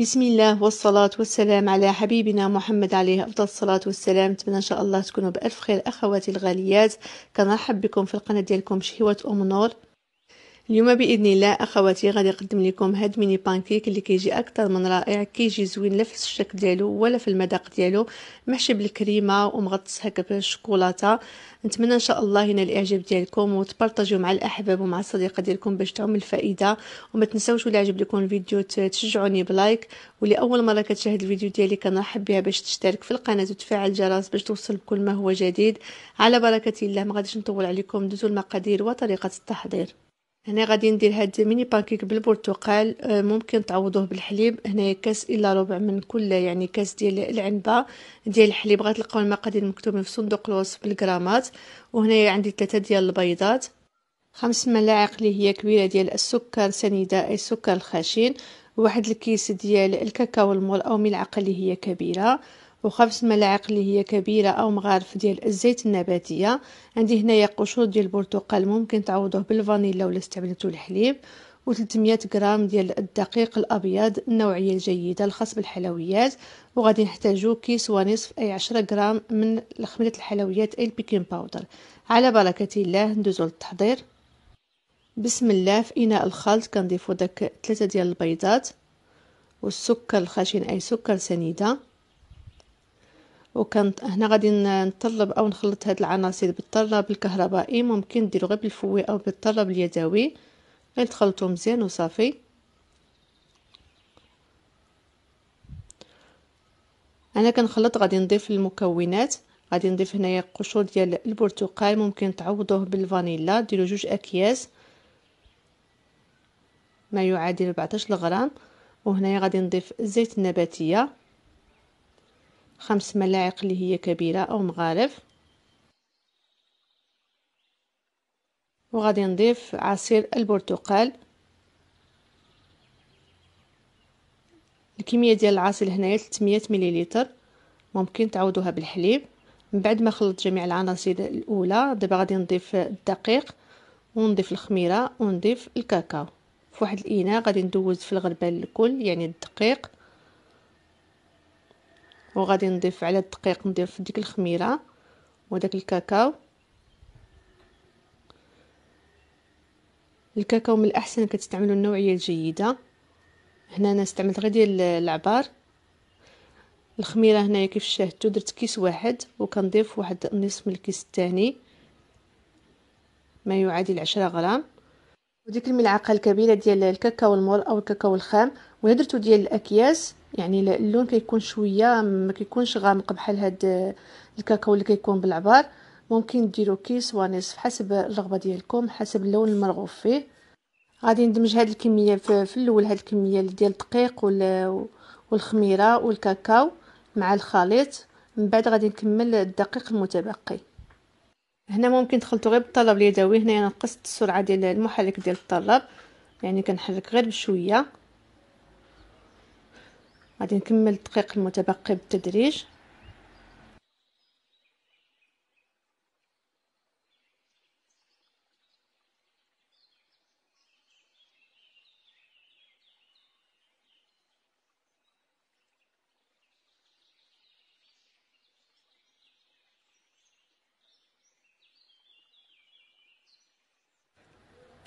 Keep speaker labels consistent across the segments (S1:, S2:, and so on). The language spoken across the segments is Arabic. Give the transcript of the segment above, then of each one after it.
S1: بسم الله والصلاة والسلام على حبيبنا محمد عليه أفضل الصلاة والسلام نتمنى إن شاء الله تكونوا بألف خير أخواتي الغاليات كنرحب بكم في القناة ديالكم شهوة أم نور اليوم باذن الله اخواتي غادي نقدم لكم هاد ميني بانكيك اللي كيجي اكثر من رائع كيجي زوين لا في الشكل ديالو ولا في المذاق ديالو محشي بالكريمه ومغطس هكا بالشوكولاته نتمنى ان شاء الله ينال الاعجاب ديالكم وتبارطاجيو مع الاحباب ومع الصديقه ديالكم باش تعم الفائده وما تنساوش الا عجب لكم الفيديو تشجعوني بلايك واللي اول مره كتشاهد الفيديو ديالي كنرحب بها باش تشترك في القناه وتفعل الجرس باش توصل بكل ما هو جديد على بركه الله ما غاديش نطول عليكم دوزو المقادير وطريقه التحضير هنا غادي ندير هاد ميني بانكيك بالبرتقال آه، ممكن تعوضوه بالحليب هنايا كاس الا ربع من كل يعني كاس ديال العنبه ديال الحليب غتلقاو المقادير مكتوبين في صندوق الوصف بالغرامات وهنايا عندي ثلاثة ديال البيضات خمس ملاعق اللي هي كبيره ديال السكر سنيده اي السكر الخشن واحد الكيس ديال الكاكاو المول او ملعقه اللي هي كبيره وخا ملاعق الملاعق اللي هي كبيره او مغارف ديال الزيت النباتيه عندي هنايا قشور ديال البرتقال ممكن تعوضوه بالفانيلا ولا استعملتو الحليب و 300 غرام ديال الدقيق الابيض النوعيه الجيده الخاص بالحلويات وغادي نحتاجو كيس ونصف اي 10 غرام من خميره الحلويات اي البيكين باودر على بركه الله ندوزو للتحضير بسم الله في اناء الخلط كنضيفو داك 3 ديال البيضات والسكر الخشن اي سكر سنيده وكانت هنا غادي نطلب او نخلط هاد العناصر بالطراب الكهربائي ممكن ديرو غير بالفوي او بالطراب اليدوي غير تخلطو مزيان وصافي انا كنخلط غادي نضيف المكونات غادي نضيف هنايا قشور ديال البرتقال ممكن تعوضوه بالفانيلا ديرو جوج اكياس ما يعادل 14 غرام وهنايا غادي نضيف الزيت النباتيه خمس ملاعق اللي هي كبيرة أو مغارف وغادي نضيف عصير البرتقال الكمية ديال العصير هنايا 300 مليليتر ممكن تعوضوها بالحليب من بعد ما خلطت جميع العناصر الاولى دابا غادي نضيف الدقيق ونضيف الخميره ونضيف الكاكاو في واحد الاناء غادي ندوز في الغربال الكل يعني الدقيق وغادي نضيف على الدقيق نضيف ديك الخميره وداك الكاكاو الكاكاو من الاحسن كتستعملوا النوعيه الجيده هنا انا استعملت غير ديال العبار الخميره هنايا كيف شاهدتوا درت كيس واحد وكنضيف واحد النصف من الكيس الثاني ما يعادل 10 غرام وديك الملعقه الكبيره ديال الكاكاو المر او الكاكاو الخام ولا درتو ديال الاكياس يعني اللون كيكون شويه ما كيكونش غامق بحال هاد الكاكاو اللي كيكون بالعبار ممكن ديروا كيس ونصف حسب الرغبه ديالكم حسب اللون المرغوب فيه غادي ندمج هاد الكميه في الاول هاد الكميه ديال الدقيق والخميره والكاكاو مع الخليط من بعد غادي نكمل الدقيق المتبقي هنا ممكن تخلطوا غير بالطلب اليدوي هنايا نقصت السرعه ديال المحرك ديال الطلاب يعني كنحرك غير بشويه غادي نكمل الدقيق المتبقي بالتدريج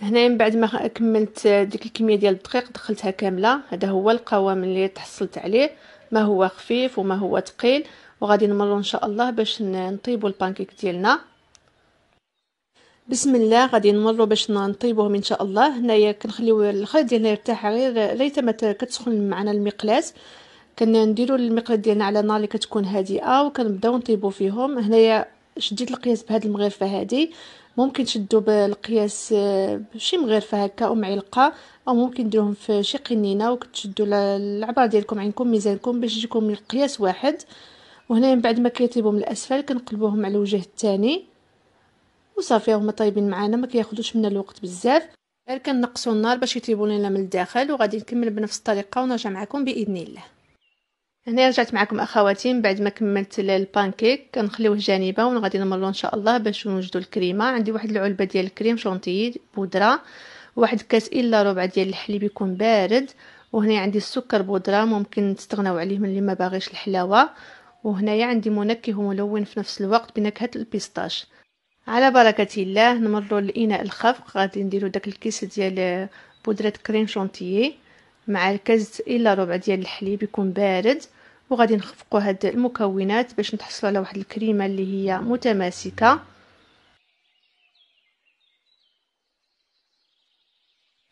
S1: هنايا من بعد ما كملت ديك الكميه ديال الدقيق دخلتها كامله هذا هو القوام اللي تحصلت عليه ما هو خفيف وما هو ثقيل وغادي نمرو ان شاء الله باش نطيبو البانكيك ديالنا بسم الله غادي نمرو باش نطيبوهم ان شاء الله هنايا كنخليو الخيط ديالنا يرتاح غير ليت ما كتسخن معنا المقلاس نديرو المقلاه ديالنا على نار اللي كتكون هادئه وكنبداو نطيبو فيهم هنايا شديت القياس بهاد المغرفه هادي ممكن تشدو بالقياس آه، شي مغرفه هكا او معلقه او ممكن ديروهم في شي قنينه وكتشدوا العبار ديالكم عينكم ميزانكم باش يجيكم القياس واحد وهنا من بعد ما كيطيبوا من الاسفل كنقلبوهم على الوجه الثاني وصافي هما طايبين معانا ما كياخذوش منا الوقت بزاف غير كنقصوا النار باش يطيبوا لنا من الداخل وغادي نكمل بنفس الطريقه ونرجع معكم باذن الله هنا رجعت معكم اخواتي من بعد ما كملت البانكيك كنخليوه جانبا وغادي نمرو ان شاء الله باش نوجدو الكريمه عندي واحد العلبه ديال الكريم شونتيي بودره واحد كاس الا ربع ديال الحليب يكون بارد وهنا عندي السكر بودره ممكن تستغناو عليه من اللي ما باغيش الحلاوه وهنايا عندي منكه ملون في نفس الوقت بنكهه البيستاش على بركه الله نمرو للاناء الخفق غادي نديرو داك الكيس ديال بودره كريم شونتيي مع الكز الا ربع ديال الحليب يكون بارد وغادي نخفقوا هاد المكونات باش نتحصلوا على واحد الكريمه اللي هي متماسكه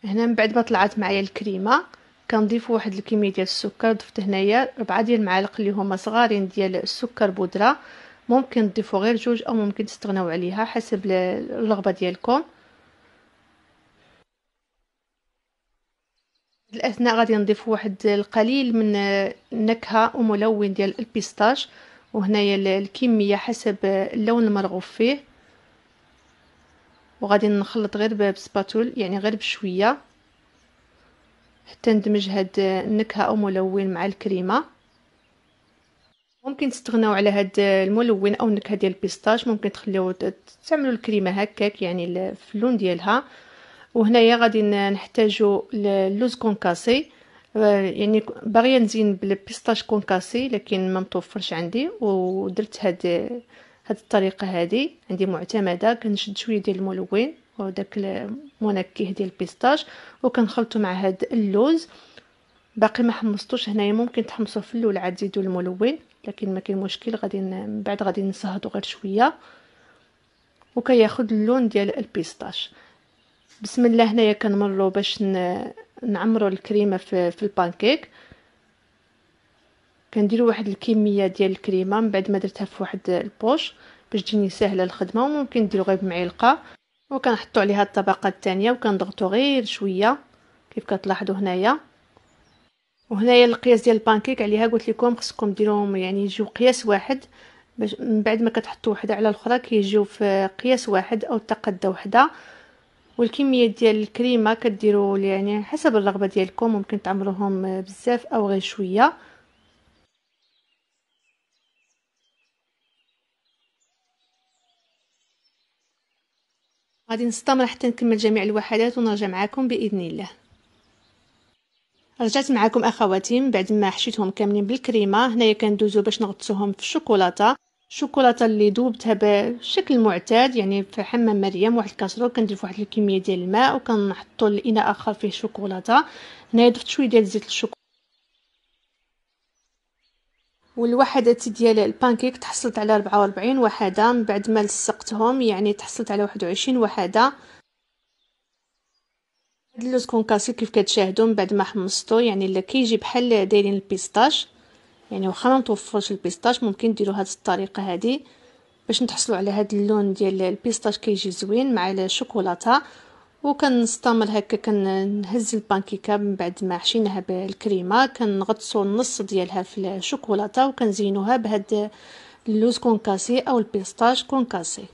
S1: هنا من بعد ما طلعت معايا الكريمه كنضيف واحد الكميه ديال السكر ضفت هنايا 4 ديال المعالق اللي هما صغارين ديال السكر بودره ممكن تضيفوا غير جوج او ممكن تستغناو عليها حسب الرغبه ديالكم الأثناء غادي نضيف واحد القليل من النكهة وملون ديال البيستاش وهنايا الكمية حسب اللون المرغوب فيه وغادي نخلط غير بسباتول يعني غير بشوية حتى ندمج هاد النكهة او ملون مع الكريمة ممكن تستغناو على هاد الملون او النكهه ديال البيستاش ممكن تخليو تعملوا الكريمه هكاك يعني في اللون ديالها وهنايا غادي نحتاجو اللوز كونكاسي آه، يعني باغيه نزين بالبيستاش كونكاسي لكن ما متوفرش عندي ودرت هاد هاد الطريقه هادي عندي معتمده كنشد شويه ديال الملون وداك المنكه ديال البيستاش وكنخلطو مع هاد اللوز باقي ما حمصتوش هنايا ممكن تحمصوه في الاول عاد تزيدو الملون لكن ما كاين مشكل غادي من بعد غادي نصهدو غير شويه وكياخد اللون ديال البيستاش بسم الله هنايا كنمروا باش نعمروا الكريمه في, في البانكيك كنديروا واحد الكميه ديال الكريمه من بعد ما درتها في واحد البوش باش تجيني سهله الخدمه وممكن نديرو غير بمعلقه وكنحطوا عليها الطبقه الثانيه وكنضغطوا غير شويه كيف كتلاحظوا هنايا وهنايا القياس ديال البانكيك عليها قلت لكم خصكم ديروهم يعني يجيو قياس واحد باش من بعد ما كتحطوا وحده على الاخرى كيجيو في قياس واحد او تقدى وحده والكميه ديال الكريمه كديروا يعني حسب الرغبه ديالكم ممكن تعمروهم بزاف او غير شويه غادي نستمر حتى نكمل جميع الوحدات ونرجع معكم باذن الله رجعت معكم اخواتي من بعد ما حشيتهم كاملين بالكريمه هنايا كندوزو باش نغطسوهم في الشوكولاته شوكولاته اللي ذوبتها بشكل معتاد يعني في حمام مريم واحد الكاسرول كندير فواحد الكميه ديال الماء وكنحطو الاناء اخر فيه شوكولاته هنايا ضفت شويه ديال زيت الشوكولاته والوحدات ديال البانكيك تحصلت على 44 وحده من بعد ما لصقتهم يعني تحصلت على 21 وحده هاد اللوز كونكاسي كيف كتشاهدوا من بعد ما حمصتو يعني اللي كيجي بحال دايرين البيستاش يعني واخا ما متوفرش البيستاش ممكن ديروا هذه الطريقه هذه باش نتحصلوا على هذا اللون ديال البيستاش كيجي زوين مع الشوكولاته وكنستمر هكا كنهز البانكيكه من بعد ما حشيناها بالكريمه كنغطسو النص ديالها في الشوكولاته وكنزينوها بهاد اللوز كونكاسي او البيستاش كونكاسي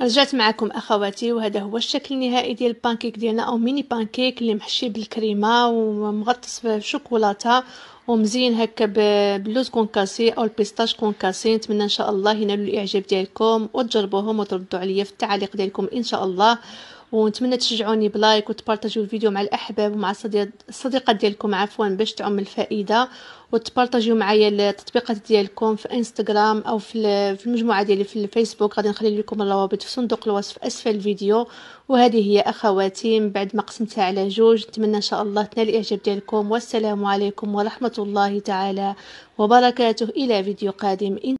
S1: رجعت معكم اخواتي وهذا هو الشكل النهائي ديال البانكيك ديالنا او ميني بانكيك اللي محشي بالكريمه ومغطس بالشوكولاته ومزين هكا باللوز كونكاسي او البيستاش كونكاسي نتمنى ان شاء الله ينالوا الاعجاب ديالكم وتجربوهم وتردوا عليا في التعاليق ديالكم ان شاء الله ونتمنى تشجعوني بلايك وتبارطاجيو الفيديو مع الاحباب ومع الصديقات ديالكم عفوا باش تعم الفائده وتبارطاجيو معايا التطبيقات ديالكم في انستغرام او في المجموعه ديالي في الفيسبوك غادي نخلي لكم الروابط في صندوق الوصف اسفل الفيديو وهذه هي اخواتي من بعد ما قسمتها على جوج نتمنى ان شاء الله تنال الاعجاب ديالكم والسلام عليكم ورحمه الله تعالى وبركاته الى فيديو قادم